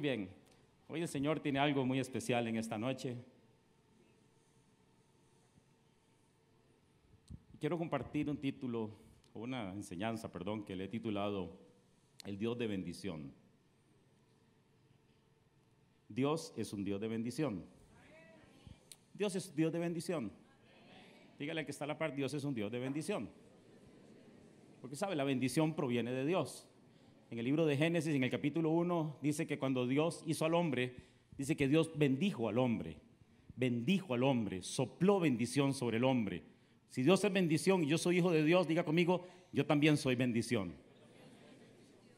bien. Hoy el Señor tiene algo muy especial en esta noche. Quiero compartir un título, o una enseñanza, perdón, que le he titulado El Dios de bendición. Dios es un Dios de bendición. Dios es Dios de bendición. Dígale que está a la par, Dios es un Dios de bendición. Porque sabe, la bendición proviene de Dios en el libro de Génesis, en el capítulo 1, dice que cuando Dios hizo al hombre, dice que Dios bendijo al hombre, bendijo al hombre, sopló bendición sobre el hombre. Si Dios es bendición y yo soy hijo de Dios, diga conmigo, yo también soy bendición.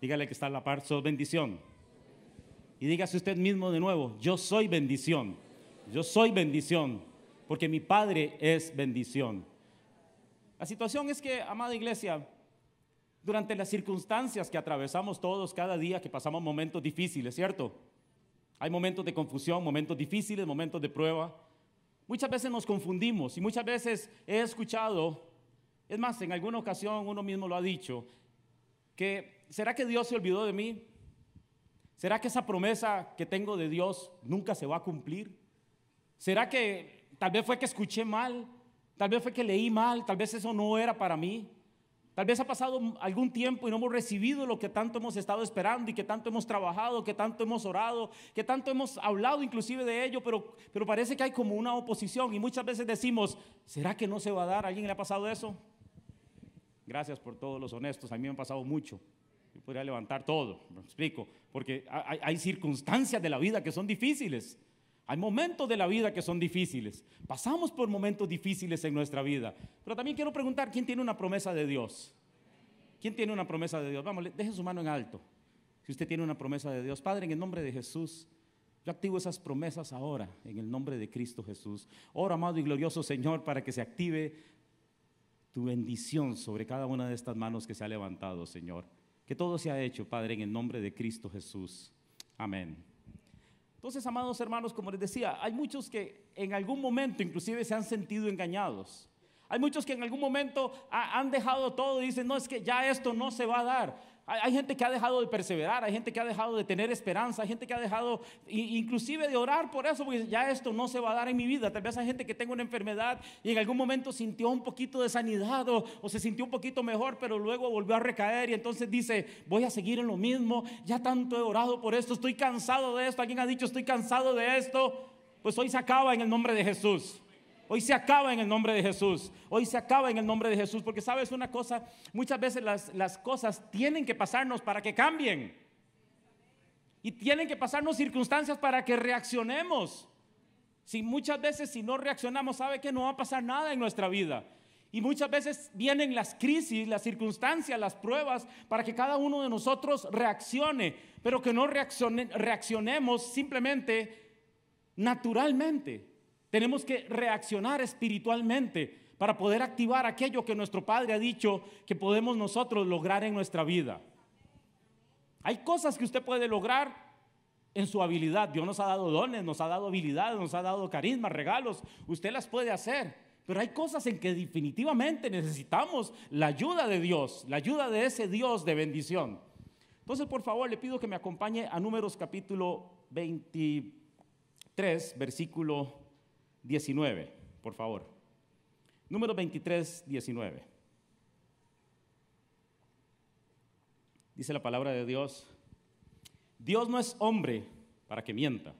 Dígale que está a la par, soy bendición. Y dígase usted mismo de nuevo, yo soy bendición. Yo soy bendición, porque mi Padre es bendición. La situación es que, amada iglesia, durante las circunstancias que atravesamos todos cada día, que pasamos momentos difíciles, ¿cierto? Hay momentos de confusión, momentos difíciles, momentos de prueba. Muchas veces nos confundimos y muchas veces he escuchado, es más, en alguna ocasión uno mismo lo ha dicho, que ¿será que Dios se olvidó de mí? ¿Será que esa promesa que tengo de Dios nunca se va a cumplir? ¿Será que tal vez fue que escuché mal? Tal vez fue que leí mal, tal vez eso no era para mí. Tal vez ha pasado algún tiempo y no hemos recibido lo que tanto hemos estado esperando y que tanto hemos trabajado, que tanto hemos orado, que tanto hemos hablado inclusive de ello, pero, pero parece que hay como una oposición y muchas veces decimos, ¿será que no se va a dar? ¿A alguien le ha pasado eso? Gracias por todos los honestos, a mí me ha pasado mucho. Yo podría levantar todo, me explico, porque hay, hay circunstancias de la vida que son difíciles. Hay momentos de la vida que son difíciles. Pasamos por momentos difíciles en nuestra vida. Pero también quiero preguntar, ¿quién tiene una promesa de Dios? ¿Quién tiene una promesa de Dios? Vamos, deje su mano en alto. Si usted tiene una promesa de Dios, Padre, en el nombre de Jesús, yo activo esas promesas ahora, en el nombre de Cristo Jesús. Ora, amado y glorioso Señor, para que se active tu bendición sobre cada una de estas manos que se ha levantado, Señor. Que todo sea hecho, Padre, en el nombre de Cristo Jesús. Amén. Entonces, amados hermanos, como les decía, hay muchos que en algún momento inclusive se han sentido engañados. Hay muchos que en algún momento han dejado todo y dicen, no, es que ya esto no se va a dar. Hay, gente que ha dejado de perseverar, hay gente que ha dejado de tener esperanza, hay gente que ha dejado inclusive de orar por eso, porque ya esto no se va a dar en mi vida. Tal vez hay gente que tenga una enfermedad y en algún momento sintió un poquito de sanidad o, o se sintió un poquito mejor, pero luego volvió a recaer y entonces dice, voy a seguir en lo mismo, ya tanto he orado por esto, estoy cansado de esto, alguien ha dicho, estoy cansado de esto, pues hoy se acaba en el nombre de Jesús. Hoy se acaba en el nombre de Jesús. Hoy se acaba en el nombre de Jesús. Porque sabes una cosa, muchas veces las, cosas tienen que pasarnos para que cambien. Y tienen que pasarnos circunstancias para que reaccionemos. Si muchas veces si no reaccionamos, sabe que no va a pasar nada en nuestra vida. Y muchas veces vienen las crisis, las circunstancias, las pruebas, para que cada uno de nosotros reaccione, pero que no reaccionemos simplemente naturalmente. Tenemos que reaccionar espiritualmente para poder activar aquello que nuestro Padre ha dicho que podemos nosotros lograr en nuestra vida. Hay cosas que usted puede lograr en su habilidad. Dios nos ha dado dones, nos ha dado habilidades, nos ha dado carismas, regalos. Usted las puede hacer. Pero hay cosas en que definitivamente necesitamos la ayuda de Dios, la ayuda de ese Dios de bendición. Entonces, por favor, le pido que me acompañe a Números capítulo 23, versículo 19, por favor. Número 23, 19. Dice la palabra de Dios, Dios no es hombre para que mienta,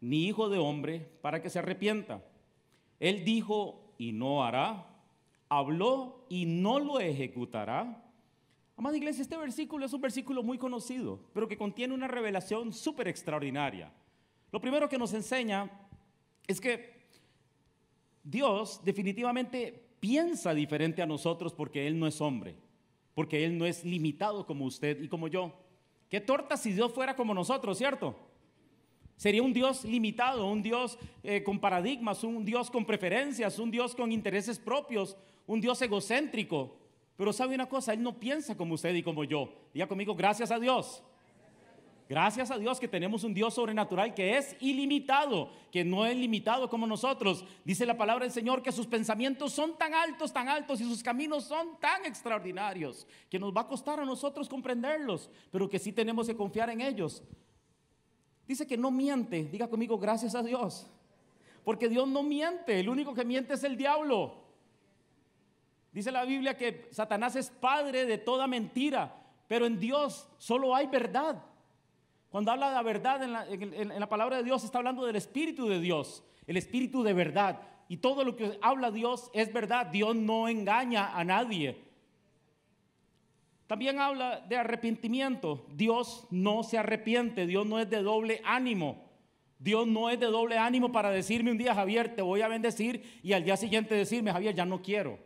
ni hijo de hombre para que se arrepienta. Él dijo y no hará, habló y no lo ejecutará. Amada iglesia, este versículo es un versículo muy conocido, pero que contiene una revelación súper extraordinaria. Lo primero que nos enseña es que Dios definitivamente piensa diferente a nosotros porque Él no es hombre, porque Él no es limitado como usted y como yo. Qué torta si Dios fuera como nosotros, ¿cierto? Sería un Dios limitado, un Dios eh, con paradigmas, un Dios con preferencias, un Dios con intereses propios, un Dios egocéntrico. Pero sabe una cosa, Él no piensa como usted y como yo. Diga conmigo, gracias a Dios. Gracias a Dios que tenemos un Dios sobrenatural que es ilimitado, que no es limitado como nosotros. Dice la palabra del Señor que sus pensamientos son tan altos, tan altos y sus caminos son tan extraordinarios que nos va a costar a nosotros comprenderlos, pero que sí tenemos que confiar en ellos. Dice que no miente, diga conmigo gracias a Dios, porque Dios no miente, el único que miente es el diablo. Dice la Biblia que Satanás es padre de toda mentira, pero en Dios solo hay verdad. Cuando habla de verdad en la, en la, palabra de Dios, está hablando del Espíritu de Dios, el Espíritu de verdad. Y todo lo que habla Dios es verdad. Dios no engaña a nadie. También habla de arrepentimiento. Dios no se arrepiente. Dios no es de doble ánimo. Dios no es de doble ánimo para decirme un día, Javier, te voy a bendecir y al día siguiente decirme, Javier, ya no quiero.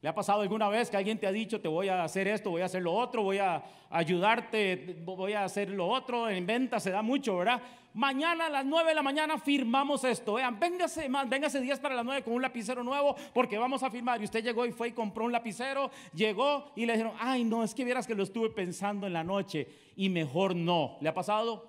¿Le ha pasado alguna vez que alguien te ha dicho, te voy a hacer esto, voy a hacer lo otro, voy a ayudarte, voy a hacer lo otro? En venta se da mucho, ¿verdad? Mañana a las 9 de la mañana firmamos esto. Vean, véngase más, véngase 10 para las 9 con un lapicero nuevo porque vamos a firmar. Y usted llegó y fue y compró un lapicero, llegó y le dijeron, ay no, es que vieras que lo estuve pensando en la noche y mejor no. ¿Le ha pasado?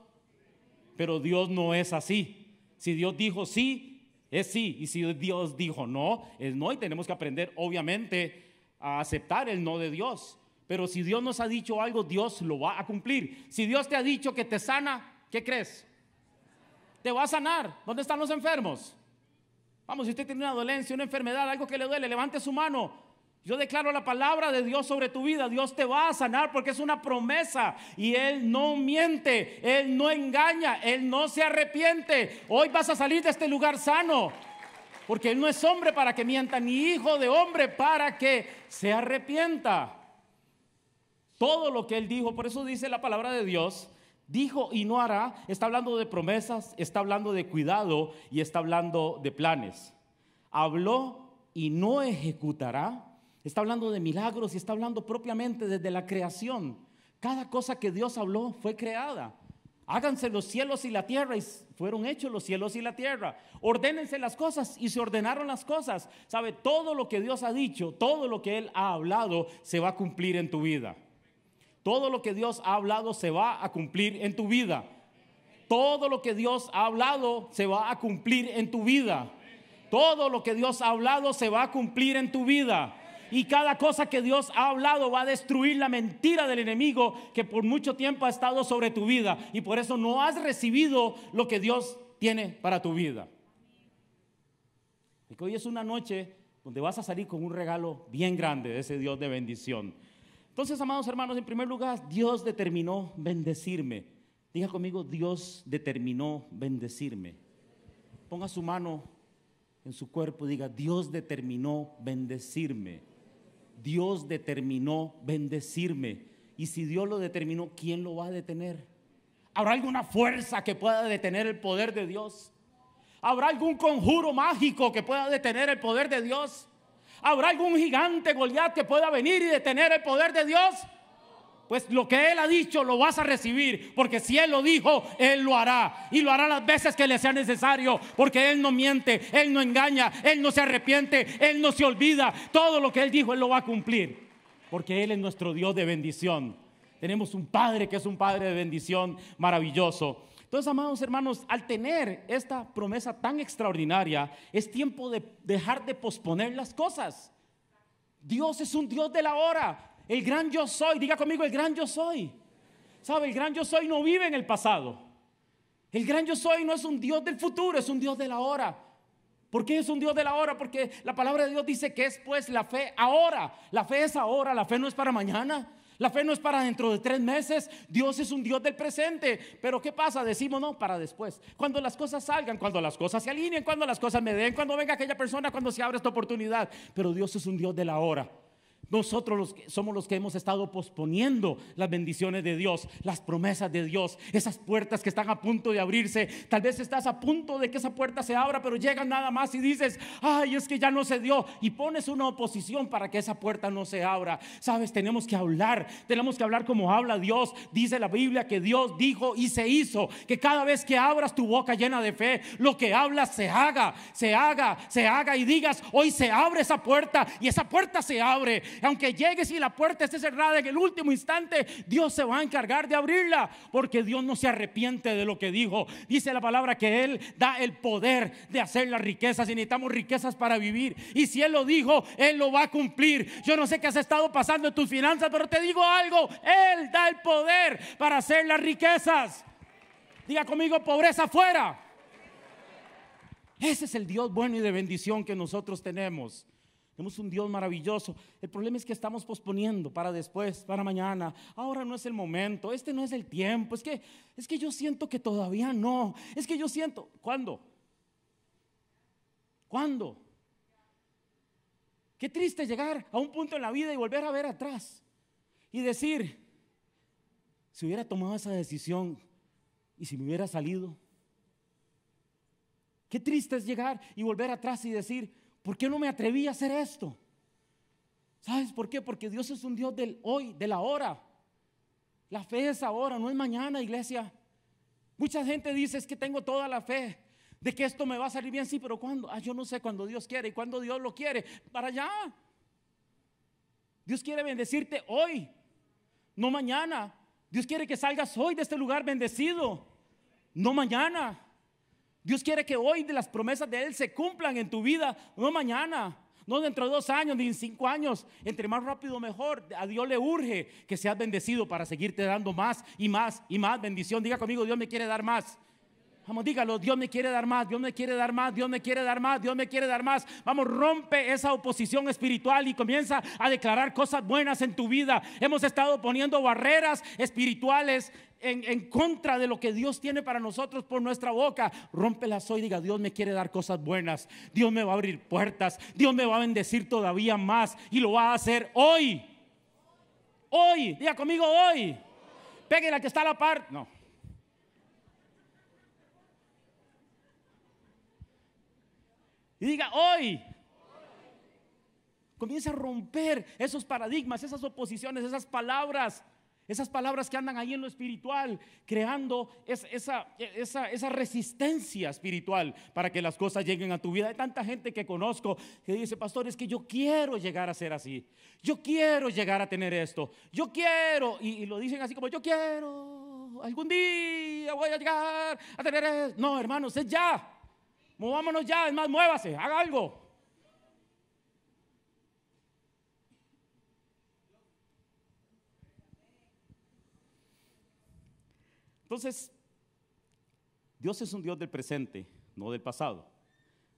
Pero Dios no es así. Si Dios dijo sí, es sí. Y si Dios dijo no, es no. Y tenemos que aprender, obviamente, a aceptar el no de Dios. Pero si Dios nos ha dicho algo, Dios lo va a cumplir. Si Dios te ha dicho que te sana, ¿qué crees? Te va a sanar. ¿Dónde están los enfermos? Vamos, si usted tiene una dolencia, una enfermedad, algo que le duele, levante su mano. Yo declaro la palabra de Dios sobre tu vida. Dios te va a sanar porque es una promesa. Y Él no miente, Él no engaña, Él no se arrepiente. Hoy vas a salir de este lugar sano. Porque Él no es hombre para que mienta, ni hijo de hombre para que se arrepienta. Todo lo que Él dijo, por eso dice la palabra de Dios, dijo y no hará, está hablando de promesas, está hablando de cuidado y está hablando de planes. Habló y no ejecutará está hablando de milagros y está hablando propiamente desde la creación. Cada cosa que Dios habló fue creada. Háganse los cielos y la tierra y fueron hechos los cielos y la tierra. Ordénense las cosas y se ordenaron las cosas. Sabe, todo lo que Dios ha dicho, todo lo que Él ha hablado se va a cumplir en tu vida. Todo lo que Dios ha hablado se va a cumplir en tu vida. Todo lo que Dios ha hablado se va a cumplir en tu vida. Todo lo que Dios ha hablado se va a cumplir en tu vida. Y cada cosa que Dios ha hablado va a destruir la mentira del enemigo que por mucho tiempo ha estado sobre tu vida. Y por eso no has recibido lo que Dios tiene para tu vida. Y hoy es una noche donde vas a salir con un regalo bien grande de ese Dios de bendición. Entonces, amados hermanos, en primer lugar, Dios determinó bendecirme. Diga conmigo, Dios determinó bendecirme. Ponga su mano en su cuerpo, y diga, Dios determinó bendecirme. Dios determinó bendecirme. Y si Dios lo determinó, ¿quién lo va a detener? ¿Habrá alguna fuerza que pueda detener el poder de Dios? ¿Habrá algún conjuro mágico que pueda detener el poder de Dios? ¿Habrá algún gigante Goliat que pueda venir y detener el poder de Dios? pues lo que Él ha dicho lo vas a recibir, porque si Él lo dijo, Él lo hará. Y lo hará las veces que le sea necesario, porque Él no miente, Él no engaña, Él no se arrepiente, Él no se olvida. Todo lo que Él dijo, Él lo va a cumplir, porque Él es nuestro Dios de bendición. Tenemos un Padre que es un Padre de bendición maravilloso. Entonces, amados hermanos, al tener esta promesa tan extraordinaria, es tiempo de dejar de posponer las cosas. Dios es un Dios de la hora. El gran yo soy, diga conmigo, el gran yo soy. ¿Sabe? El gran yo soy no vive en el pasado. El gran yo soy no es un Dios del futuro, es un Dios de la hora. ¿Por qué es un Dios de la hora? Porque la palabra de Dios dice que es pues la fe ahora. La fe es ahora, la fe no es para mañana. La fe no es para dentro de tres meses. Dios es un Dios del presente. Pero ¿qué pasa? Decimos no para después. Cuando las cosas salgan, cuando las cosas se alineen, cuando las cosas me den, cuando venga aquella persona, cuando se abra esta oportunidad. Pero Dios es un Dios de la hora. Nosotros somos los que hemos estado posponiendo las bendiciones de Dios, las promesas de Dios, esas puertas que están a punto de abrirse. Tal vez estás a punto de que esa puerta se abra, pero llega nada más y dices, ay, es que ya no se dio. Y pones una oposición para que esa puerta no se abra. Sabes, tenemos que hablar, tenemos que hablar como habla Dios. Dice la Biblia que Dios dijo y se hizo. Que cada vez que abras tu boca llena de fe, lo que hablas se haga, se haga, se haga y digas, hoy se abre esa puerta y esa puerta se abre aunque llegues y la puerta esté cerrada en el último instante, Dios se va a encargar de abrirla, porque Dios no se arrepiente de lo que dijo. Dice la palabra que Él da el poder de hacer las riquezas y necesitamos riquezas para vivir. Y si Él lo dijo, Él lo va a cumplir. Yo no sé qué has estado pasando en tus finanzas, pero te digo algo, Él da el poder para hacer las riquezas. Diga conmigo, pobreza fuera. Ese es el Dios bueno y de bendición que nosotros tenemos. Tenemos un Dios maravilloso. El problema es que estamos posponiendo para después, para mañana. Ahora no es el momento, este no es el tiempo. Es que, es que yo siento que todavía no. Es que yo siento, ¿cuándo? ¿Cuándo? Qué triste llegar a un punto en la vida y volver a ver atrás y decir, si hubiera tomado esa decisión y si me hubiera salido. Qué triste es llegar y volver atrás y decir, ¿por qué no me atreví a hacer esto? ¿Sabes por qué? Porque Dios es un Dios del hoy, de la hora. La fe es ahora, no es mañana, iglesia. Mucha gente dice, es que tengo toda la fe de que esto me va a salir bien, sí, pero ¿cuándo? Ah, yo no sé, cuando Dios quiere y cuando Dios lo quiere, para allá. Dios quiere bendecirte hoy, no mañana. Dios quiere que salgas hoy de este lugar bendecido, no mañana. Dios quiere que hoy las promesas de Él se cumplan en tu vida, no mañana, no dentro de dos años, ni en cinco años. Entre más rápido, mejor. A Dios le urge que seas bendecido para seguirte dando más y más y más bendición. Diga conmigo, Dios me quiere dar más. Vamos, dígalo, Dios me quiere dar más, Dios me quiere dar más, Dios me quiere dar más, Dios me quiere dar más. Vamos, rompe esa oposición espiritual y comienza a declarar cosas buenas en tu vida. Hemos estado poniendo barreras espirituales en, contra de lo que Dios tiene para nosotros por nuestra boca. Rómpelas hoy, diga, Dios me quiere dar cosas buenas, Dios me va a abrir puertas, Dios me va a bendecir todavía más y lo va a hacer hoy. Hoy, diga conmigo hoy. Pegue la que está a la par. No. Y diga, hoy. Comienza a romper esos paradigmas, esas oposiciones, esas palabras, esas palabras que andan ahí en lo espiritual, creando esa, esa, resistencia espiritual para que las cosas lleguen a tu vida. Hay tanta gente que conozco que dice, pastor, es que yo quiero llegar a ser así, yo quiero llegar a tener esto, yo quiero, y, lo dicen así como, yo quiero, algún día voy a llegar a tener esto. No, hermanos, es ya. Movámonos ya, es más, muévase, haga algo. Entonces, Dios es un Dios del presente, no del pasado.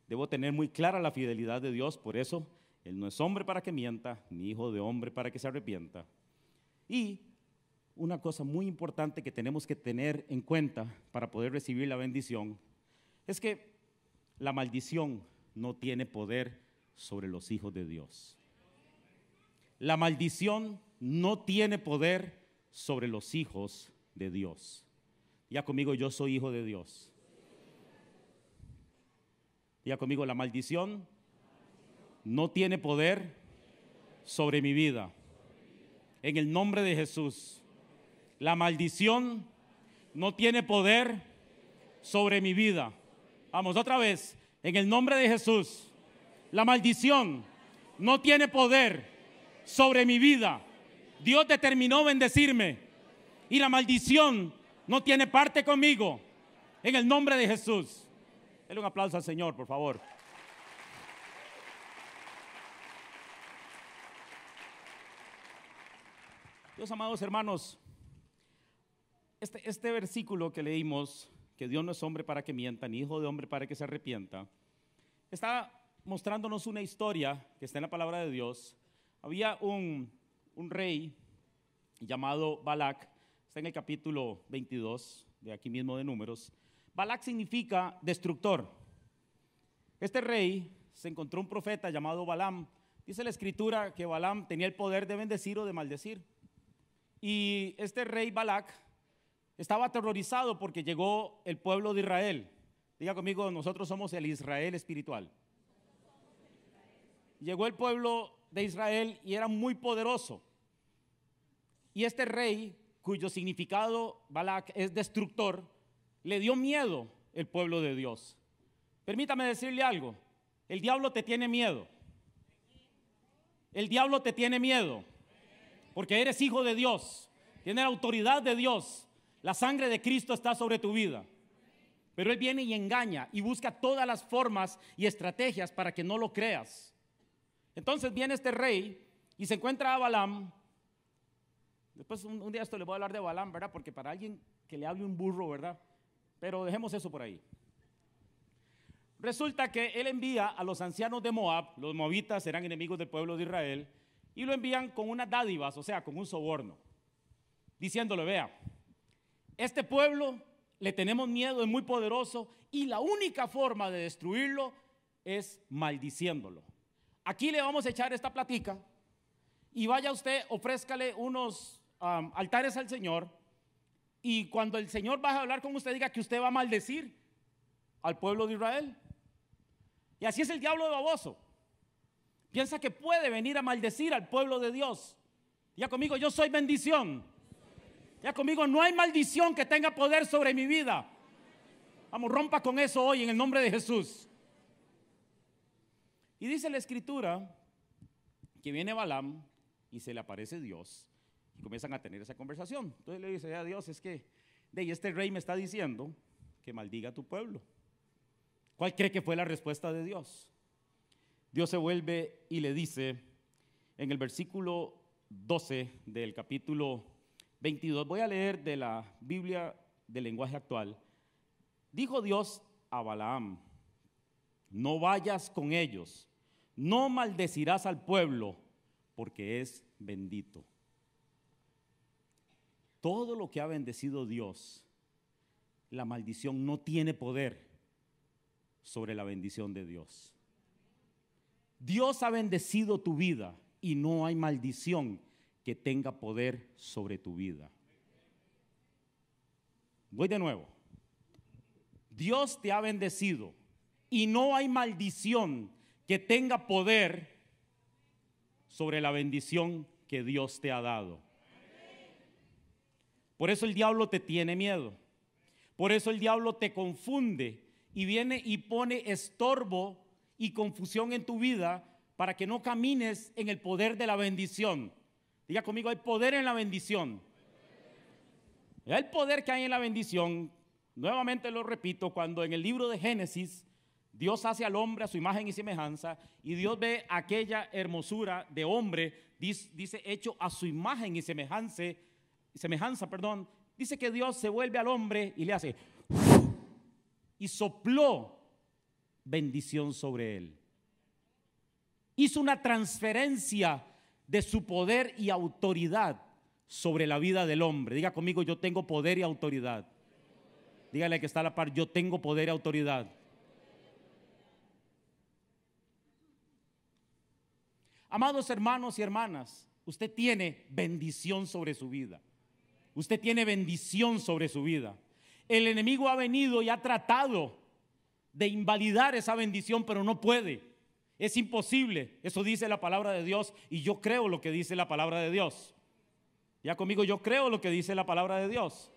Debo tener muy clara la fidelidad de Dios, por eso Él no es hombre para que mienta, ni hijo de hombre para que se arrepienta. Y una cosa muy importante que tenemos que tener en cuenta para poder recibir la bendición es que la maldición no tiene poder sobre los hijos de Dios. La maldición no tiene poder sobre los hijos de Dios. Ya conmigo, yo soy hijo de Dios. Ya conmigo, la maldición no tiene poder sobre mi vida. En el nombre de Jesús. La maldición no tiene poder sobre mi vida. Vamos otra vez. En el nombre de Jesús. La maldición no tiene poder sobre mi vida. Dios determinó bendecirme. Y la maldición no tiene parte conmigo. En el nombre de Jesús. Denle un aplauso al Señor, por favor. Dios, amados hermanos, este, este versículo que leímos que Dios no es hombre para que mienta, ni hijo de hombre para que se arrepienta, está mostrándonos una historia que está en la palabra de Dios. Había un, rey llamado Balak, está en el capítulo 22 de aquí mismo de números. Balak significa destructor. Este rey se encontró un profeta llamado Balaam. Dice la escritura que Balaam tenía el poder de bendecir o de maldecir. Y este rey Balak estaba aterrorizado porque llegó el pueblo de Israel. Diga conmigo, nosotros somos el Israel espiritual. Llegó el pueblo de Israel y era muy poderoso. Y este rey, cuyo significado Balak es destructor, le dio miedo el pueblo de Dios. Permítame decirle algo, el diablo te tiene miedo. El diablo te tiene miedo, porque eres hijo de Dios, tienes autoridad de Dios, la sangre de Cristo está sobre tu vida. Pero Él viene y engaña y busca todas las formas y estrategias para que no lo creas. Entonces viene este rey y se encuentra a Balaam. Después un, día esto le voy a hablar de Balaam, ¿verdad? Porque para alguien que le hable un burro, ¿verdad? Pero dejemos eso por ahí. Resulta que él envía a los ancianos de Moab, los moabitas eran enemigos del pueblo de Israel, y lo envían con unas dádivas, o sea, con un soborno, diciéndole, vea, este pueblo le tenemos miedo, es muy poderoso y la única forma de destruirlo es maldiciéndolo. Aquí le vamos a echar esta platica y vaya usted, ofrézcale unos altares al Señor y cuando el Señor va a hablar con usted diga que usted va a maldecir al pueblo de Israel. Y así es el diablo de baboso. Piensa que puede venir a maldecir al pueblo de Dios. Ya conmigo, yo soy bendición. Ya conmigo, no hay maldición que tenga poder sobre mi vida. Vamos, rompa con eso hoy en el nombre de Jesús. Y dice la escritura que viene Balaam y se le aparece Dios y comienzan a tener esa conversación. Entonces le dice a Dios, es que de este rey me está diciendo que maldiga a tu pueblo. ¿Cuál cree que fue la respuesta de Dios? Dios se vuelve y le dice en el versículo 12 del capítulo 22. Voy a leer de la Biblia del lenguaje actual. Dijo Dios a Balaam, no vayas con ellos, no maldecirás al pueblo, porque es bendito. Todo lo que ha bendecido Dios, la maldición no tiene poder sobre la bendición de Dios. Dios ha bendecido tu vida y no hay maldición que tenga poder sobre tu vida. Voy de nuevo. Dios te ha bendecido y no hay maldición que tenga poder sobre la bendición que Dios te ha dado. Por eso el diablo te tiene miedo. Por eso el diablo te confunde y viene y pone estorbo y confusión en tu vida para que no camines en el poder de la bendición. Diga conmigo, hay poder en la bendición. El poder que hay en la bendición, nuevamente lo repito, cuando en el libro de Génesis Dios hace al hombre a su imagen y semejanza y Dios ve aquella hermosura de hombre, dice hecho a su imagen y semejanza, semejanza, perdón, dice que Dios se vuelve al hombre y le hace y sopló bendición sobre él. Hizo una transferencia de su poder y autoridad sobre la vida del hombre. Diga conmigo, yo tengo poder y autoridad. Dígale que está a la par, yo tengo poder y autoridad. Amados hermanos y hermanas, usted tiene bendición sobre su vida. Usted tiene bendición sobre su vida. El enemigo ha venido y ha tratado de invalidar esa bendición, pero no puede. Es imposible. Eso dice la palabra de Dios y yo creo lo que dice la palabra de Dios. Ya conmigo, yo creo lo que dice la palabra de Dios.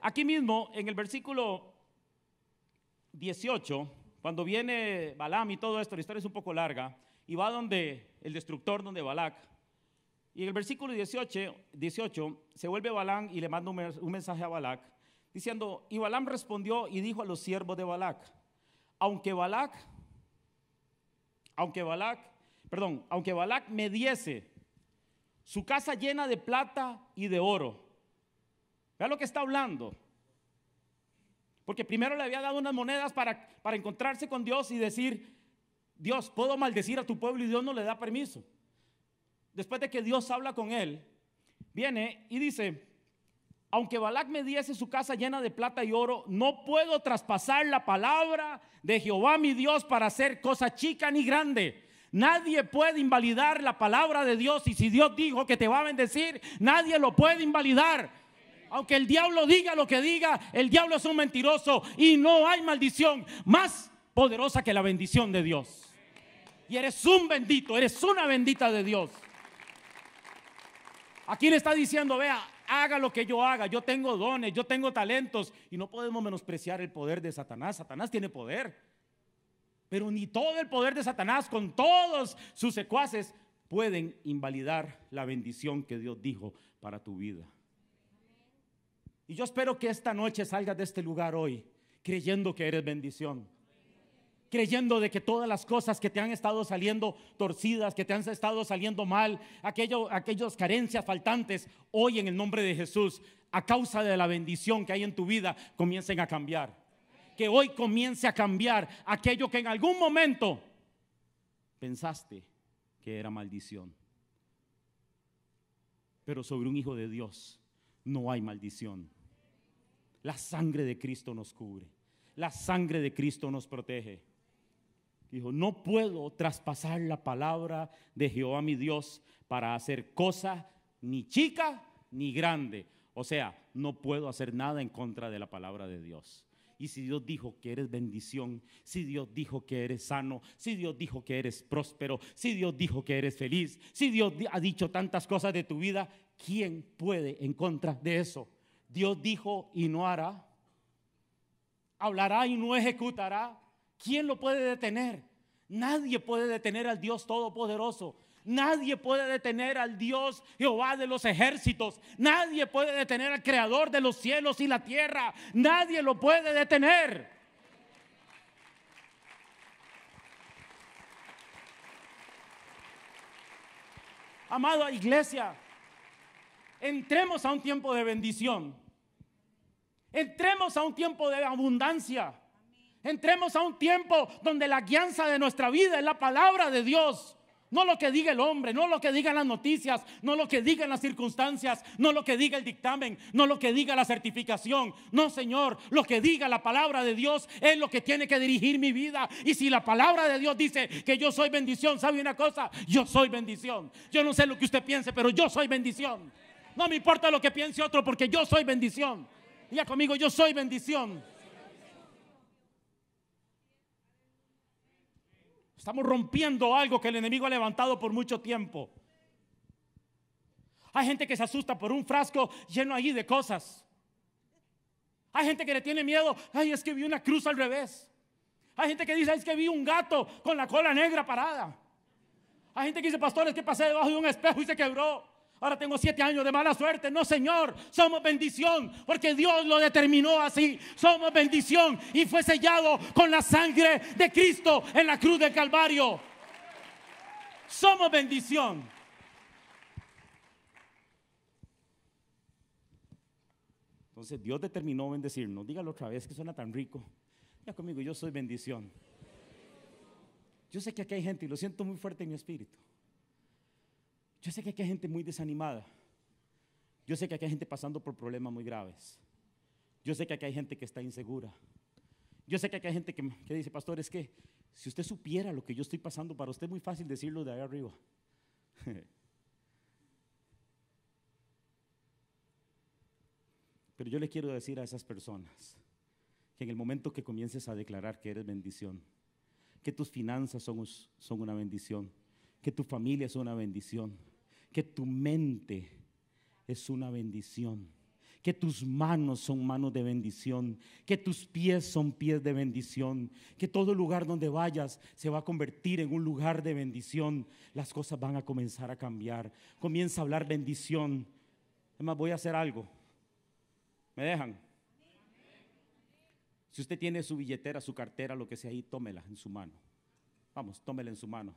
Aquí mismo, en el versículo 18, cuando viene Balaam y todo esto, la historia es un poco larga, y va donde el destructor, donde Balac. Y en el versículo 18, 18 se vuelve Balaam y le manda un, mensaje a Balac, diciendo, y Balaam respondió y dijo a los siervos de Balak, aunque Balac aunque Balac, perdón, aunque Balac me diese su casa llena de plata y de oro. Vea lo que está hablando. Porque primero le había dado unas monedas para, para encontrarse con Dios y decir, Dios, puedo maldecir a tu pueblo y Dios no le da permiso. Después de que Dios habla con él, viene y dice, aunque Balac me diese su casa llena de plata y oro, no puedo traspasar la palabra de Jehová mi Dios para hacer cosa chica ni grande. Nadie puede invalidar la palabra de Dios y si Dios dijo que te va a bendecir, nadie lo puede invalidar. Aunque el diablo diga lo que diga, el diablo es un mentiroso y no hay maldición más poderosa que la bendición de Dios. Y eres un bendito, eres una bendita de Dios. Aquí le está diciendo, vea, haga lo que yo haga, yo tengo dones, yo tengo talentos y no podemos menospreciar el poder de Satanás. Satanás tiene poder, pero ni todo el poder de Satanás con todos sus secuaces pueden invalidar la bendición que Dios dijo para tu vida. Y yo espero que esta noche salgas de este lugar hoy creyendo que eres bendición creyendo de que todas las cosas que te han estado saliendo torcidas, que te han estado saliendo mal, aquellas carencias faltantes, hoy en el nombre de Jesús, a causa de la bendición que hay en tu vida, comiencen a cambiar. Que hoy comience a cambiar aquello que en algún momento pensaste que era maldición. Pero sobre un hijo de Dios no hay maldición. La sangre de Cristo nos cubre. La sangre de Cristo nos protege. Dijo, no puedo traspasar la palabra de Jehová mi Dios para hacer cosa ni chica ni grande. O sea, no puedo hacer nada en contra de la palabra de Dios. Y si Dios dijo que eres bendición, si Dios dijo que eres sano, si Dios dijo que eres próspero, si Dios dijo que eres feliz, si Dios ha dicho tantas cosas de tu vida, ¿quién puede en contra de eso? Dios dijo y no hará, hablará y no ejecutará, ¿Quién lo puede detener? Nadie puede detener al Dios Todopoderoso. Nadie puede detener al Dios Jehová de los ejércitos. Nadie puede detener al Creador de los cielos y la tierra. Nadie lo puede detener. Amada iglesia, entremos a un tiempo de bendición. Entremos a un tiempo de abundancia. Entremos a un tiempo donde la guianza de nuestra vida es la palabra de Dios. No lo que diga el hombre, no lo que digan las noticias, no lo que digan las circunstancias, no lo que diga el dictamen, no lo que diga la certificación. No, Señor, lo que diga la palabra de Dios es lo que tiene que dirigir mi vida. Y si la palabra de Dios dice que yo soy bendición, ¿sabe una cosa? Yo soy bendición. Yo no sé lo que usted piense, pero yo soy bendición. No me importa lo que piense otro porque yo soy bendición. Diga conmigo, yo soy bendición. Estamos rompiendo algo que el enemigo ha levantado por mucho tiempo. Hay gente que se asusta por un frasco lleno allí de cosas. Hay gente que le tiene miedo. Ay, es que vi una cruz al revés. Hay gente que dice, es que vi un gato con la cola negra parada. Hay gente que dice, pastor, es que pasé debajo de un espejo y se quebró. Ahora tengo siete años de mala suerte. No, Señor, somos bendición, porque Dios lo determinó así. Somos bendición y fue sellado con la sangre de Cristo en la cruz del Calvario. Somos bendición. Entonces Dios determinó bendecirnos. Dígalo otra vez que suena tan rico. Ya conmigo, yo soy bendición. Yo sé que aquí hay gente y lo siento muy fuerte en mi espíritu yo sé que aquí hay gente muy desanimada. Yo sé que aquí hay gente pasando por problemas muy graves. Yo sé que aquí hay gente que está insegura. Yo sé que aquí hay gente que, dice, pastor, es que si usted supiera lo que yo estoy pasando, para usted es muy fácil decirlo de ahí arriba. Pero yo le quiero decir a esas personas que en el momento que comiences a declarar que eres bendición, que tus finanzas son una bendición, que tu familia es una bendición, que tu mente es una bendición, que tus manos son manos de bendición, que tus pies son pies de bendición, que todo lugar donde vayas se va a convertir en un lugar de bendición. Las cosas van a comenzar a cambiar. Comienza a hablar bendición. Además, voy a hacer algo. ¿Me dejan? Si usted tiene su billetera, su cartera, lo que sea ahí, tómela en su mano. Vamos, tómela en su mano.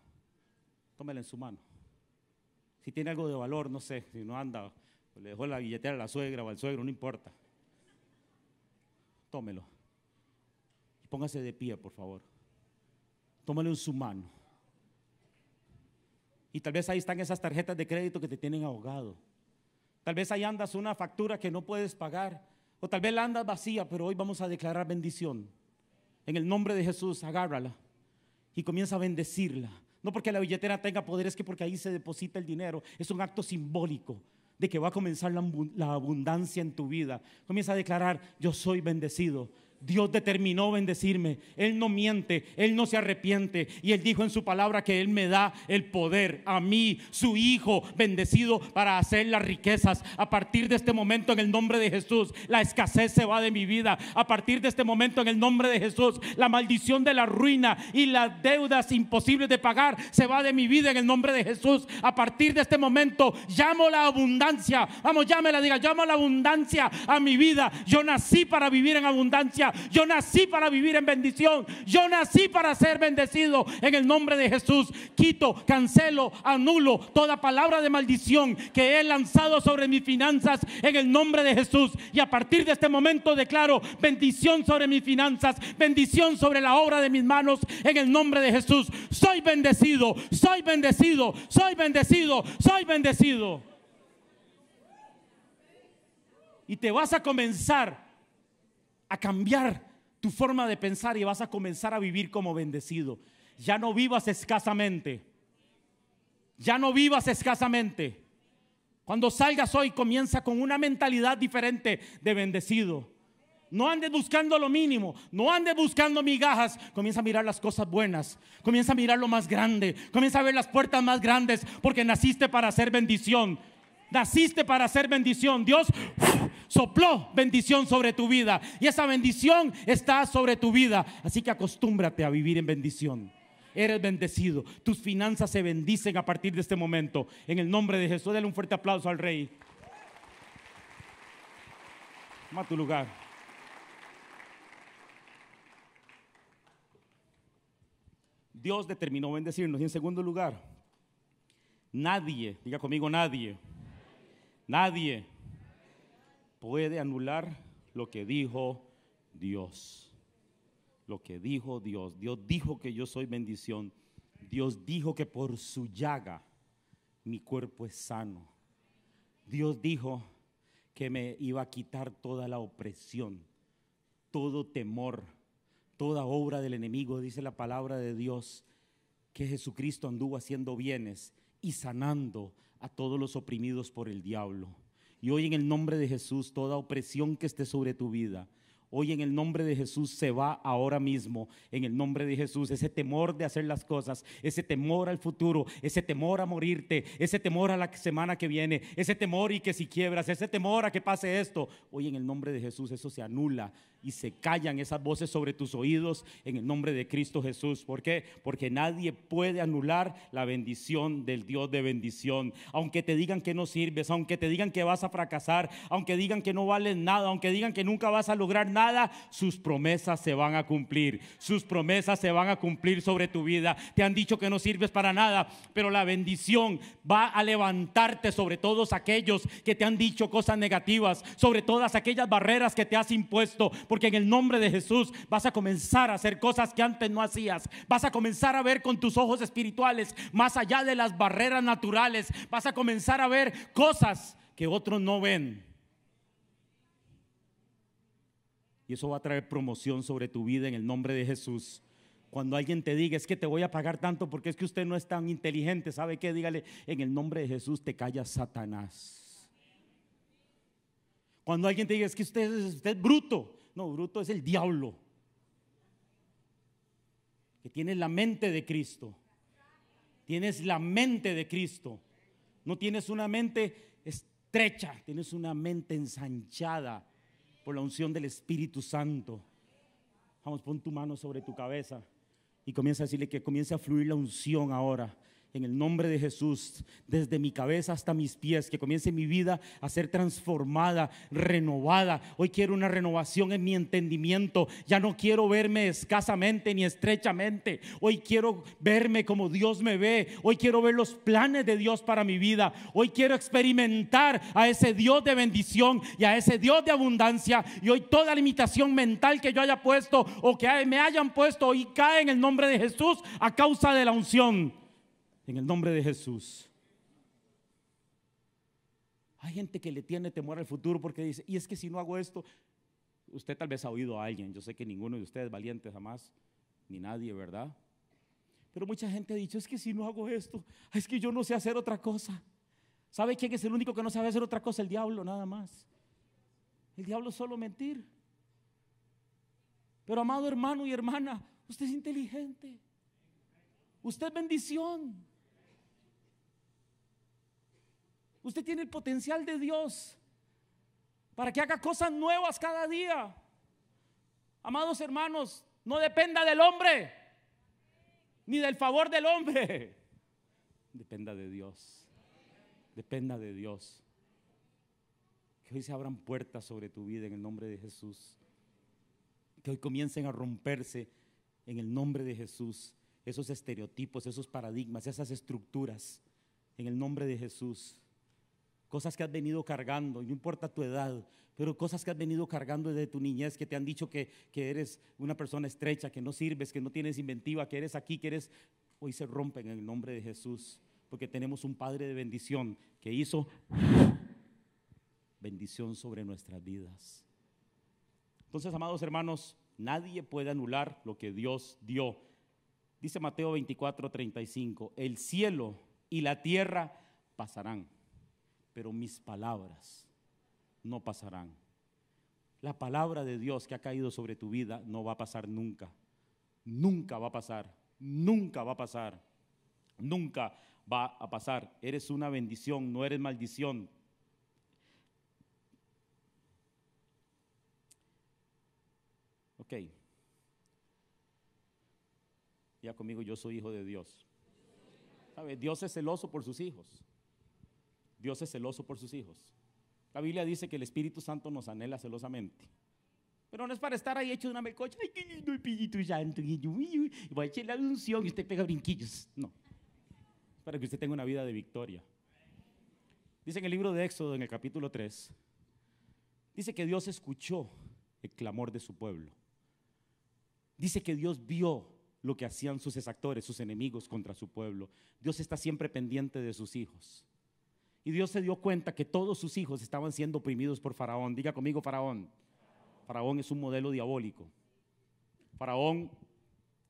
Tómela en su mano si tiene algo de valor, no sé, si no anda, le dejó la billetera a la suegra o al suegro, no importa. Tómelo. Y póngase de pie, por favor. Tómelo en su mano. Y tal vez ahí están esas tarjetas de crédito que te tienen ahogado. Tal vez ahí andas una factura que no puedes pagar. O tal vez la andas vacía, pero hoy vamos a declarar bendición. En el nombre de Jesús, agárrala y comienza a bendecirla no porque la billetera tenga poder, es que porque ahí se deposita el dinero. Es un acto simbólico de que va a comenzar la, abundancia en tu vida. Comienza a declarar, yo soy bendecido, Dios determinó bendecirme. Él no miente, Él no se arrepiente. Y Él dijo en su palabra que Él me da el poder a mí, su Hijo, bendecido para hacer las riquezas. A partir de este momento, en el nombre de Jesús, la escasez se va de mi vida. A partir de este momento, en el nombre de Jesús, la maldición de la ruina y las deudas imposibles de pagar se va de mi vida en el nombre de Jesús. A partir de este momento, llamo la abundancia. Vamos, llámela, diga, llamo la abundancia a mi vida. Yo nací para vivir en abundancia. Yo nací para vivir en bendición. Yo nací para ser bendecido en el nombre de Jesús. Quito, cancelo, anulo toda palabra de maldición que he lanzado sobre mis finanzas en el nombre de Jesús. Y a partir de este momento declaro bendición sobre mis finanzas, bendición sobre la obra de mis manos en el nombre de Jesús. Soy bendecido, soy bendecido, soy bendecido, soy bendecido. Y te vas a comenzar a cambiar tu forma de pensar y vas a comenzar a vivir como bendecido. Ya no vivas escasamente. Ya no vivas escasamente. Cuando salgas hoy comienza con una mentalidad diferente de bendecido. No andes buscando lo mínimo, no andes buscando migajas. Comienza a mirar las cosas buenas, comienza a mirar lo más grande, comienza a ver las puertas más grandes porque naciste para hacer bendición naciste para hacer bendición. Dios sopló bendición sobre tu vida y esa bendición está sobre tu vida. Así que acostúmbrate a vivir en bendición. Eres bendecido. Tus finanzas se bendicen a partir de este momento. En el nombre de Jesús, dale un fuerte aplauso al Rey. Toma tu lugar. Dios determinó bendecirnos. Y en segundo lugar, nadie, diga conmigo nadie, Nadie puede anular lo que dijo Dios. Lo que dijo Dios. Dios dijo que yo soy bendición. Dios dijo que por su llaga mi cuerpo es sano. Dios dijo que me iba a quitar toda la opresión, todo temor, toda obra del enemigo, dice la palabra de Dios, que Jesucristo anduvo haciendo bienes y sanando a todos los oprimidos por el diablo. Y hoy en el nombre de Jesús, toda opresión que esté sobre tu vida, hoy en el nombre de Jesús se va ahora mismo, en el nombre de Jesús, ese temor de hacer las cosas, ese temor al futuro, ese temor a morirte, ese temor a la semana que viene, ese temor y que si quiebras, ese temor a que pase esto, hoy en el nombre de Jesús eso se anula y se callan esas voces sobre tus oídos en el nombre de Cristo Jesús. ¿Por qué? Porque nadie puede anular la bendición del Dios de bendición. Aunque te digan que no sirves, aunque te digan que vas a fracasar, aunque digan que no vales nada, aunque digan que nunca vas a lograr nada, sus promesas se van a cumplir. Sus promesas se van a cumplir sobre tu vida. Te han dicho que no sirves para nada, pero la bendición va a levantarte sobre todos aquellos que te han dicho cosas negativas, sobre todas aquellas barreras que te has impuesto porque en el nombre de Jesús vas a comenzar a hacer cosas que antes no hacías. Vas a comenzar a ver con tus ojos espirituales más allá de las barreras naturales. Vas a comenzar a ver cosas que otros no ven. Y eso va a traer promoción sobre tu vida en el nombre de Jesús. Cuando alguien te diga, es que te voy a pagar tanto porque es que usted no es tan inteligente, ¿sabe qué? Dígale, en el nombre de Jesús te calla Satanás. Cuando alguien te diga, es que usted, usted es bruto, no, Bruto es el diablo, que tienes la mente de Cristo. Tienes la mente de Cristo. No tienes una mente estrecha, tienes una mente ensanchada por la unción del Espíritu Santo. Vamos, pon tu mano sobre tu cabeza y comienza a decirle que comience a fluir la unción ahora en el nombre de Jesús, desde mi cabeza hasta mis pies, que comience mi vida a ser transformada, renovada. Hoy quiero una renovación en mi entendimiento. Ya no quiero verme escasamente ni estrechamente. Hoy quiero verme como Dios me ve. Hoy quiero ver los planes de Dios para mi vida. Hoy quiero experimentar a ese Dios de bendición y a ese Dios de abundancia. Y hoy toda limitación mental que yo haya puesto o que me hayan puesto hoy cae en el nombre de Jesús a causa de la unción en el nombre de Jesús. Hay gente que le tiene temor al futuro porque dice, y es que si no hago esto, usted tal vez ha oído a alguien, yo sé que ninguno de ustedes valientes jamás, ni nadie, ¿verdad? Pero mucha gente ha dicho, es que si no hago esto, es que yo no sé hacer otra cosa. ¿Sabe quién es el único que no sabe hacer otra cosa? El diablo, nada más. El diablo solo mentir. Pero amado hermano y hermana, usted es inteligente. Usted es bendición. Usted tiene el potencial de Dios para que haga cosas nuevas cada día. Amados hermanos, no dependa del hombre, ni del favor del hombre. Dependa de Dios. Dependa de Dios. Que hoy se abran puertas sobre tu vida en el nombre de Jesús. Que hoy comiencen a romperse en el nombre de Jesús esos estereotipos, esos paradigmas, esas estructuras. En el nombre de Jesús cosas que has venido cargando, no importa tu edad, pero cosas que has venido cargando desde tu niñez, que te han dicho que, que eres una persona estrecha, que no sirves, que no tienes inventiva, que eres aquí, que eres... Hoy se rompen en el nombre de Jesús, porque tenemos un Padre de bendición que hizo bendición sobre nuestras vidas. Entonces, amados hermanos, nadie puede anular lo que Dios dio. Dice Mateo 24, 35, el cielo y la tierra pasarán pero mis palabras no pasarán. La palabra de Dios que ha caído sobre tu vida no va a pasar nunca. Nunca va a pasar. Nunca va a pasar. Nunca va a pasar. Eres una bendición, no eres maldición. Ok. Ya conmigo, yo soy hijo de Dios. Dios es celoso por sus hijos. Dios es celoso por sus hijos. La Biblia dice que el Espíritu Santo nos anhela celosamente. Pero no es para estar ahí hecho de una mecocha. Ay, Espíritu Santo. Y voy a echarle la unción y usted pega brinquillos. No. para que usted tenga una vida de victoria. Dice en el libro de Éxodo, en el capítulo 3, dice que Dios escuchó el clamor de su pueblo. Dice que Dios vio lo que hacían sus exactores, sus enemigos contra su pueblo. Dios está siempre pendiente de sus hijos. Y Dios se dio cuenta que todos sus hijos estaban siendo oprimidos por Faraón. Diga conmigo, Faraón. Faraón es un modelo diabólico. Faraón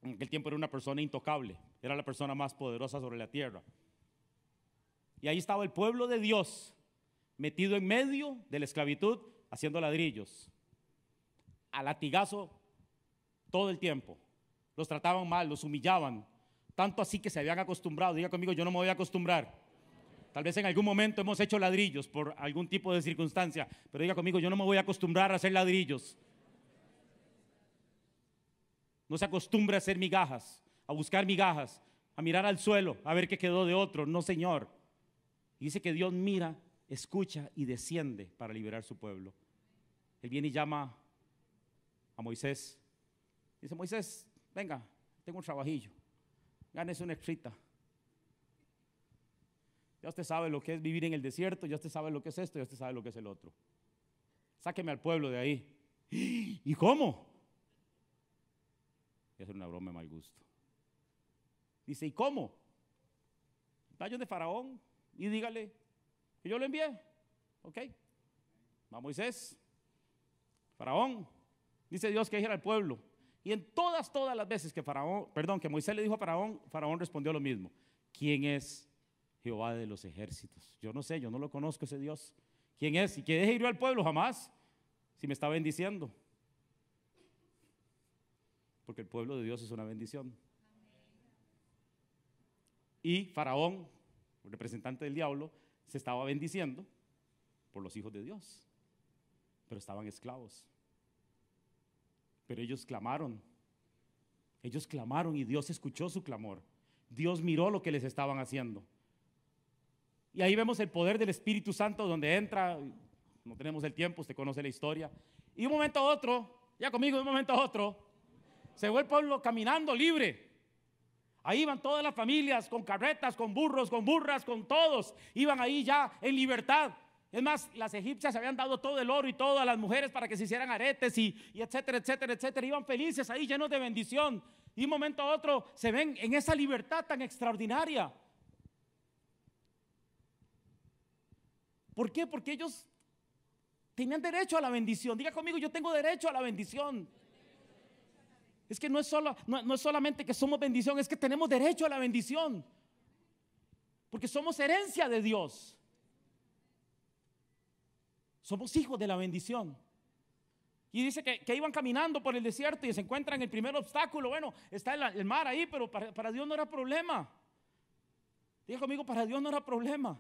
en aquel tiempo era una persona intocable, era la persona más poderosa sobre la tierra. Y ahí estaba el pueblo de Dios, metido en medio de la esclavitud, haciendo ladrillos, a latigazo todo el tiempo. Los trataban mal, los humillaban, tanto así que se habían acostumbrado. Diga conmigo, yo no me voy a acostumbrar Tal vez en algún momento hemos hecho ladrillos por algún tipo de circunstancia, pero diga conmigo, yo no me voy a acostumbrar a hacer ladrillos. No se acostumbre a hacer migajas, a buscar migajas, a mirar al suelo, a ver qué quedó de otro. No, Señor. dice que Dios mira, escucha y desciende para liberar su pueblo. Él viene y llama a Moisés. Dice, Moisés, venga, tengo un trabajillo. Ganes una escrita. Ya usted sabe lo que es vivir en el desierto, ya usted sabe lo que es esto, ya usted sabe lo que es el otro. Sáqueme al pueblo de ahí. ¿Y cómo? Es una broma de mal gusto. Dice, ¿y cómo? Daños de Faraón y dígale que yo lo envié. ¿Ok? Va Moisés, Faraón. Dice Dios que dijera al pueblo. Y en todas, todas las veces que Faraón, perdón, que Moisés le dijo a Faraón, Faraón respondió lo mismo. ¿Quién es Jehová de los ejércitos. Yo no sé, yo no lo conozco ese Dios. ¿Quién es? ¿Y que deje ir al pueblo jamás? Si me está bendiciendo. Porque el pueblo de Dios es una bendición. Y Faraón, representante del diablo, se estaba bendiciendo por los hijos de Dios. Pero estaban esclavos. Pero ellos clamaron. Ellos clamaron y Dios escuchó su clamor. Dios miró lo que les estaban haciendo. Y ahí vemos el poder del Espíritu Santo donde entra, no tenemos el tiempo, usted conoce la historia. Y un momento a otro, ya conmigo, un momento a otro, se fue el pueblo caminando libre. Ahí iban todas las familias, con carretas, con burros, con burras, con todos. Iban ahí ya en libertad. Es más, las egipcias habían dado todo el oro y todo a las mujeres para que se hicieran aretes y, etcétera, etcétera, etcétera. Iban felices ahí, llenos de bendición. Y un momento a otro se ven en esa libertad tan extraordinaria. ¿Por qué? Porque ellos tenían derecho a la bendición. Diga conmigo, yo tengo derecho a la bendición. Es que no es, solo, no, solamente que somos bendición, es que tenemos derecho a la bendición. Porque somos herencia de Dios. Somos hijos de la bendición. Y dice que, iban caminando por el desierto y se encuentran el primer obstáculo. Bueno, está el, mar ahí, pero para, para, Dios no era problema. Diga conmigo, para Dios no era problema.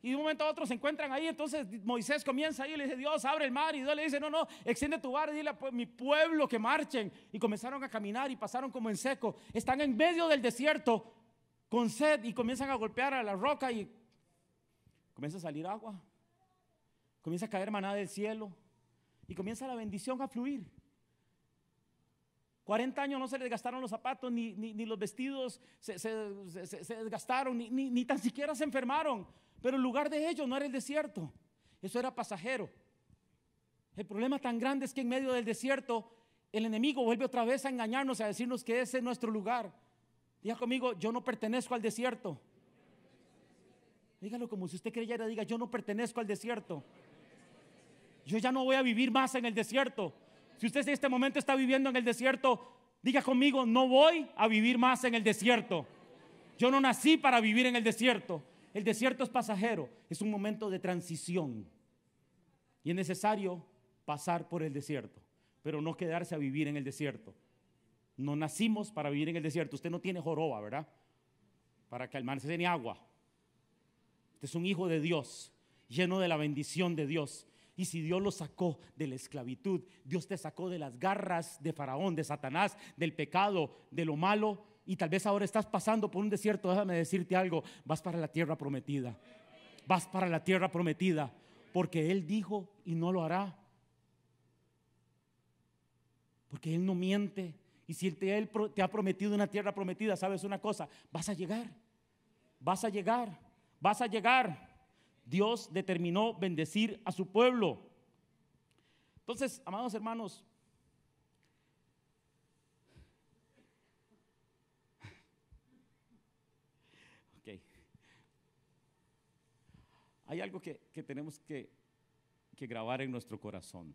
Y de un momento a otro se encuentran ahí. Entonces Moisés comienza ahí y le dice, Dios, abre el mar. Y Dios le dice, no, no, extiende tu bar y dile a mi pueblo que marchen. Y comenzaron a caminar y pasaron como en seco. Están en medio del desierto con sed y comienzan a golpear a la roca y comienza a salir agua. Comienza a caer manada del cielo. Y comienza la bendición a fluir. 40 años no se les gastaron los zapatos, ni, ni, los vestidos se, se, se, desgastaron, ni, ni tan siquiera se enfermaron pero el lugar de ellos no era el desierto, eso era pasajero. El problema tan grande es que en medio del desierto el enemigo vuelve otra vez a engañarnos, a decirnos que ese es nuestro lugar. Diga conmigo, yo no pertenezco al desierto. Dígalo como si usted creyera, diga, yo no pertenezco al desierto. Yo ya no voy a vivir más en el desierto. Si usted en este momento está viviendo en el desierto, diga conmigo, no voy a vivir más en el desierto. Yo no nací para vivir en el desierto. El desierto es pasajero, es un momento de transición. Y es necesario pasar por el desierto, pero no quedarse a vivir en el desierto. No nacimos para vivir en el desierto. Usted no tiene joroba, ¿verdad? Para calmarse ni agua. Usted es un hijo de Dios, lleno de la bendición de Dios. Y si Dios lo sacó de la esclavitud, Dios te sacó de las garras de Faraón, de Satanás, del pecado, de lo malo, y tal vez ahora estás pasando por un desierto, déjame decirte algo, vas para la tierra prometida. Vas para la tierra prometida, porque Él dijo y no lo hará. Porque Él no miente. Y si Él te ha prometido una tierra prometida, sabes una cosa, vas a llegar, vas a llegar, vas a llegar. Dios determinó bendecir a su pueblo. Entonces, amados hermanos, Hay algo que, tenemos que grabar en nuestro corazón.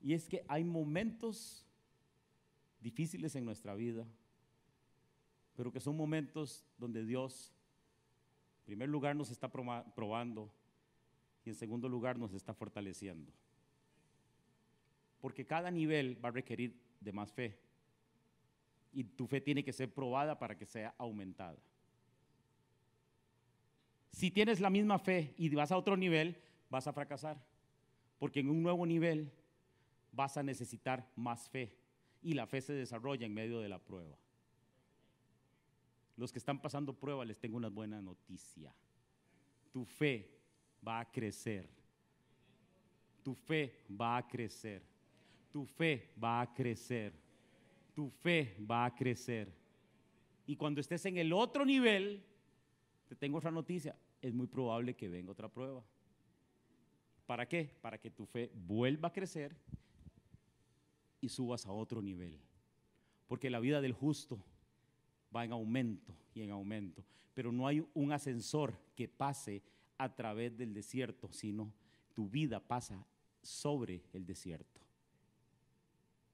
Y es que hay momentos difíciles en nuestra vida, pero que son momentos donde Dios, en primer lugar, nos está probando y en segundo lugar nos está fortaleciendo. Porque cada nivel va a requerir de más fe. Y tu fe tiene que ser probada para que sea aumentada. Si tienes la misma fe y vas a otro nivel, vas a fracasar. Porque en un nuevo nivel vas a necesitar más fe. Y la fe se desarrolla en medio de la prueba. Los que están pasando prueba, les tengo una buena noticia. Tu fe va a crecer. Tu fe va a crecer. Tu fe va a crecer. Tu fe va a crecer. Y cuando estés en el otro nivel, te tengo otra noticia es muy probable que venga otra prueba. ¿Para qué? Para que tu fe vuelva a crecer y subas a otro nivel. Porque la vida del justo va en aumento y en aumento. Pero no hay un ascensor que pase a través del desierto, sino tu vida pasa sobre el desierto.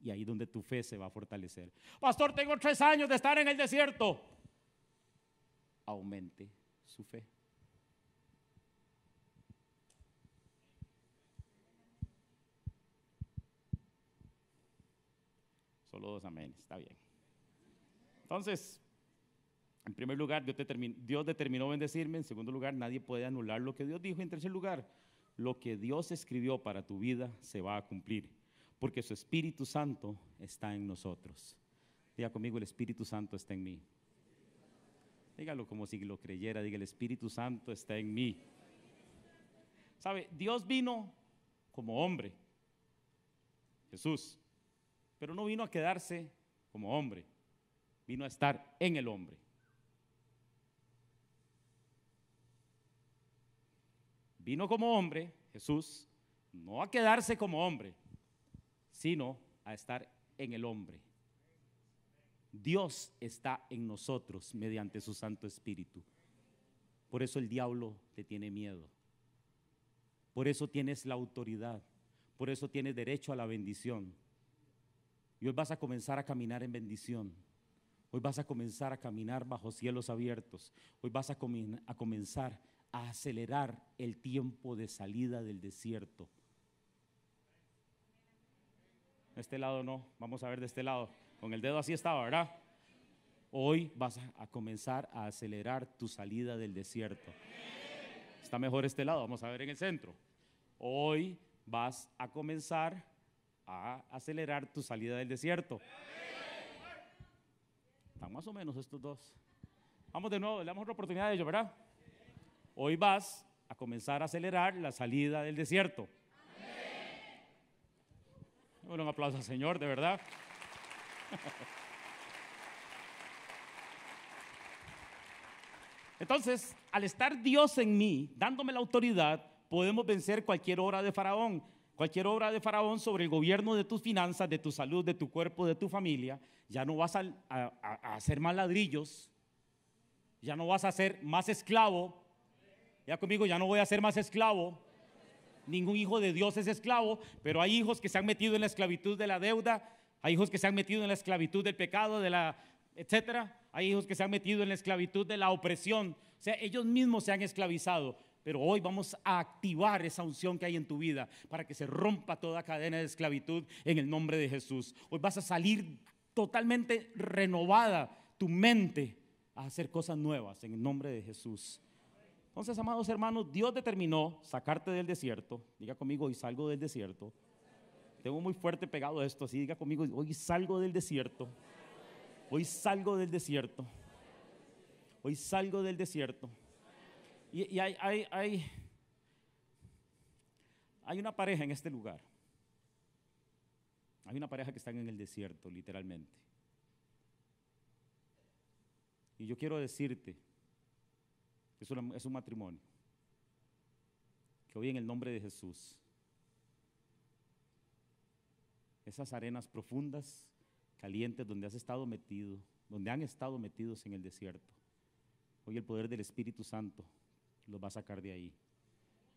Y ahí donde tu fe se va a fortalecer. Pastor, tengo tres años de estar en el desierto. Aumente su fe. Solo dos aménes, está bien. Entonces, en primer lugar, Dios determinó, bendecirme. En segundo lugar, nadie puede anular lo que Dios dijo. en tercer lugar, lo que Dios escribió para tu vida se va a cumplir, porque su Espíritu Santo está en nosotros. Diga conmigo, el Espíritu Santo está en mí. Dígalo como si lo creyera, diga, el Espíritu Santo está en mí. ¿Sabe? Dios vino como hombre, Jesús pero no vino a quedarse como hombre, vino a estar en el hombre. Vino como hombre, Jesús, no a quedarse como hombre, sino a estar en el hombre. Dios está en nosotros mediante su Santo Espíritu. Por eso el diablo te tiene miedo. Por eso tienes la autoridad. Por eso tienes derecho a la bendición. Y hoy vas a comenzar a caminar en bendición. Hoy vas a comenzar a caminar bajo cielos abiertos. Hoy vas a, a comenzar a acelerar el tiempo de salida del desierto. este lado no, vamos a ver de este lado. Con el dedo así estaba, ¿verdad? Hoy vas a comenzar a acelerar tu salida del desierto. Está mejor este lado, vamos a ver en el centro. Hoy vas a comenzar a acelerar tu salida del desierto. Están más o menos estos dos. Vamos de nuevo, le damos la oportunidad de ello, ¿verdad? Hoy vas a comenzar a acelerar la salida del desierto. Bueno, un aplauso Señor, de verdad. Entonces, al estar Dios en mí, dándome la autoridad, podemos vencer cualquier obra de Faraón. Cualquier obra de Faraón sobre el gobierno de tus finanzas, de tu salud, de tu cuerpo, de tu familia, ya no vas a, hacer más ladrillos, ya no vas a ser más esclavo. Ya conmigo, ya no voy a ser más esclavo. Ningún hijo de Dios es esclavo, pero hay hijos que se han metido en la esclavitud de la deuda, hay hijos que se han metido en la esclavitud del pecado, de la etcétera. Hay hijos que se han metido en la esclavitud de la opresión. O sea, ellos mismos se han esclavizado. Pero hoy vamos a activar esa unción que hay en tu vida para que se rompa toda cadena de esclavitud en el nombre de Jesús. Hoy vas a salir totalmente renovada tu mente a hacer cosas nuevas en el nombre de Jesús. Entonces, amados hermanos, Dios determinó sacarte del desierto. Diga conmigo, hoy salgo del desierto. Tengo muy fuerte pegado esto, así diga conmigo, hoy salgo del desierto. Hoy salgo del desierto. Hoy salgo del desierto. Y, hay, hay, hay, una pareja en este lugar. Hay una pareja que están en el desierto, literalmente. Y yo quiero decirte, es, es un matrimonio, que hoy en el nombre de Jesús, esas arenas profundas, calientes, donde has estado metido, donde han estado metidos en el desierto, hoy el poder del Espíritu Santo los va a sacar de ahí.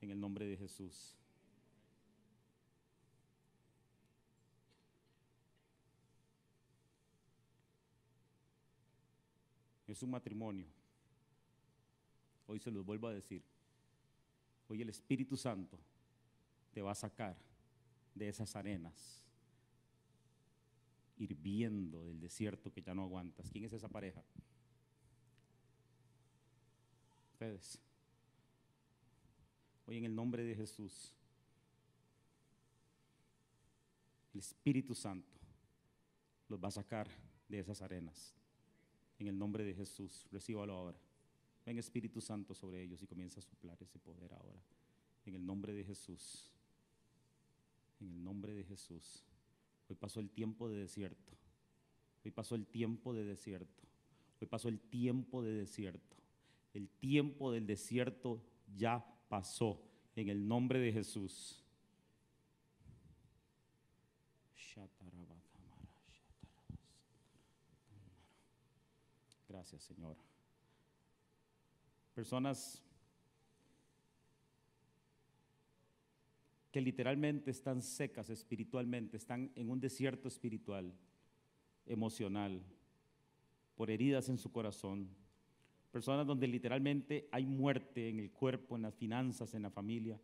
En el nombre de Jesús. Es un matrimonio. Hoy se los vuelvo a decir. Hoy el Espíritu Santo te va a sacar de esas arenas hirviendo del desierto que ya no aguantas. ¿Quién es esa pareja? Ustedes hoy en el nombre de Jesús. El Espíritu Santo los va a sacar de esas arenas. En el nombre de Jesús, recíbalo ahora. Ven Espíritu Santo sobre ellos y comienza a soplar ese poder ahora. En el nombre de Jesús. En el nombre de Jesús. Hoy pasó el tiempo de desierto. Hoy pasó el tiempo de desierto. Hoy pasó el tiempo de desierto. El tiempo del desierto ya pasó en el nombre de Jesús. Gracias, Señor. Personas que literalmente están secas espiritualmente, están en un desierto espiritual, emocional, por heridas en su corazón, personas donde literalmente hay muerte en el cuerpo, en las finanzas, en la familia.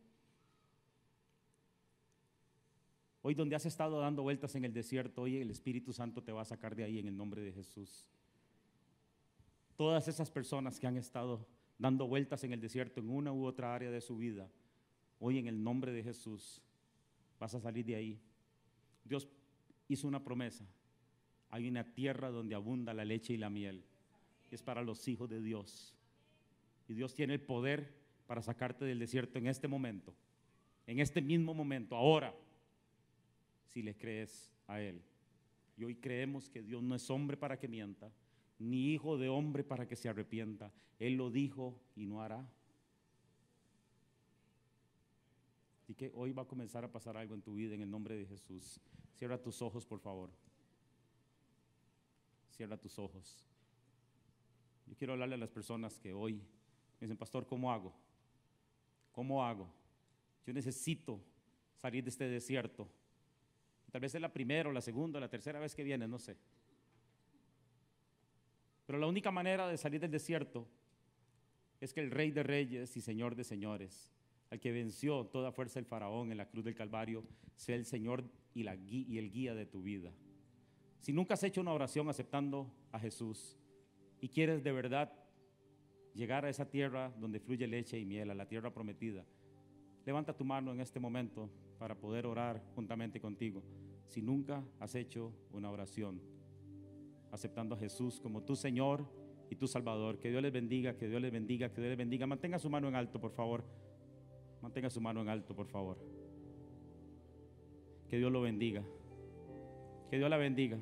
Hoy donde has estado dando vueltas en el desierto, hoy el Espíritu Santo te va a sacar de ahí en el nombre de Jesús. Todas esas personas que han estado dando vueltas en el desierto en una u otra área de su vida, hoy en el nombre de Jesús vas a salir de ahí. Dios hizo una promesa. Hay una tierra donde abunda la leche y la miel es para los hijos de Dios. Y Dios tiene el poder para sacarte del desierto en este momento, en este mismo momento, ahora, si le crees a Él. Y hoy creemos que Dios no es hombre para que mienta, ni hijo de hombre para que se arrepienta. Él lo dijo y no hará. Así que hoy va a comenzar a pasar algo en tu vida en el nombre de Jesús. Cierra tus ojos, por favor. Cierra tus ojos. Yo quiero hablarle a las personas que hoy me dicen, pastor, ¿cómo hago? ¿Cómo hago? Yo necesito salir de este desierto. Tal vez es la primera o la segunda o la tercera vez que viene, no sé. Pero la única manera de salir del desierto es que el rey de reyes y señor de señores, al que venció toda fuerza el faraón en la cruz del Calvario, sea el Señor y, y el guía de tu vida. Si nunca has hecho una oración aceptando a Jesús, y quieres de verdad llegar a esa tierra donde fluye leche y miel, a la tierra prometida, levanta tu mano en este momento para poder orar juntamente contigo. Si nunca has hecho una oración aceptando a Jesús como tu Señor y tu Salvador, que Dios les bendiga, que Dios les bendiga, que Dios les bendiga. Mantenga su mano en alto, por favor. Mantenga su mano en alto, por favor. Que Dios lo bendiga. Que Dios la bendiga.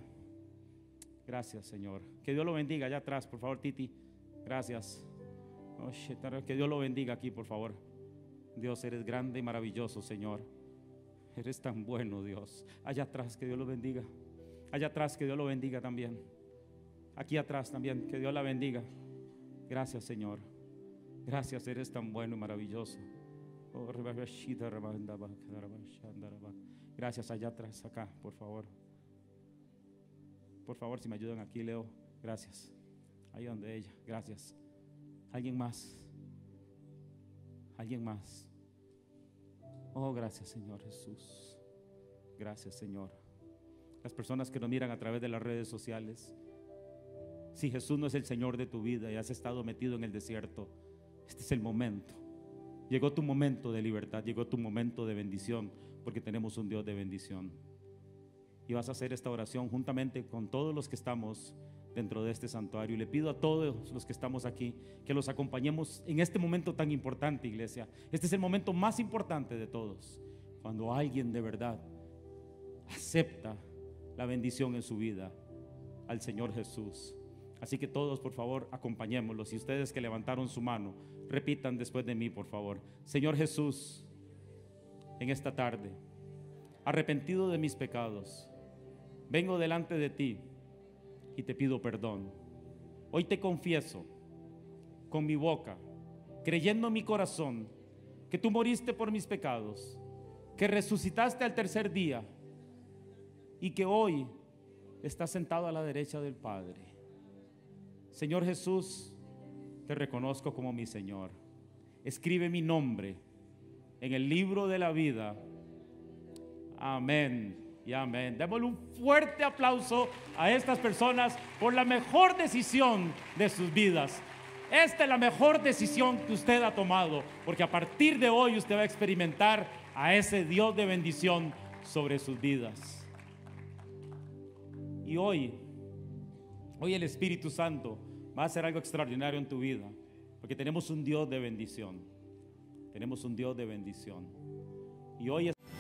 Gracias, Señor. Que Dios lo bendiga allá atrás, por favor, Titi. Gracias. Oh, que Dios lo bendiga aquí, por favor. Dios, eres grande y maravilloso, Señor. Eres tan bueno, Dios. Allá atrás, que Dios lo bendiga. Allá atrás, que Dios lo bendiga también. Aquí atrás también, que Dios la bendiga. Gracias, Señor. Gracias, eres tan bueno y maravilloso. Oh, Gracias, allá atrás, acá, por favor por favor, si me ayudan aquí, Leo. Gracias. Ahí donde ella. Gracias. Alguien más. Alguien más. Oh, gracias, Señor Jesús. Gracias, Señor. Las personas que nos miran a través de las redes sociales. Si Jesús no es el Señor de tu vida y has estado metido en el desierto, este es el momento. Llegó tu momento de libertad, llegó tu momento de bendición, porque tenemos un Dios de bendición y vas a hacer esta oración juntamente con todos los que estamos dentro de este santuario. Y le pido a todos los que estamos aquí que los acompañemos en este momento tan importante, iglesia. Este es el momento más importante de todos, cuando alguien de verdad acepta la bendición en su vida al Señor Jesús. Así que todos, por favor, acompañémoslos. Y ustedes que levantaron su mano, repitan después de mí, por favor. Señor Jesús, en esta tarde, arrepentido de mis pecados, vengo delante de ti y te pido perdón. Hoy te confieso con mi boca, creyendo en mi corazón, que tú moriste por mis pecados, que resucitaste al tercer día y que hoy estás sentado a la derecha del Padre. Señor Jesús, te reconozco como mi Señor. Escribe mi nombre en el libro de la vida. Amén y amén. Démosle un fuerte aplauso a estas personas por la mejor decisión de sus vidas. Esta es la mejor decisión que usted ha tomado, porque a partir de hoy usted va a experimentar a ese Dios de bendición sobre sus vidas. Y hoy, hoy el Espíritu Santo va a hacer algo extraordinario en tu vida, porque tenemos un Dios de bendición. Tenemos un Dios de bendición. Y hoy es...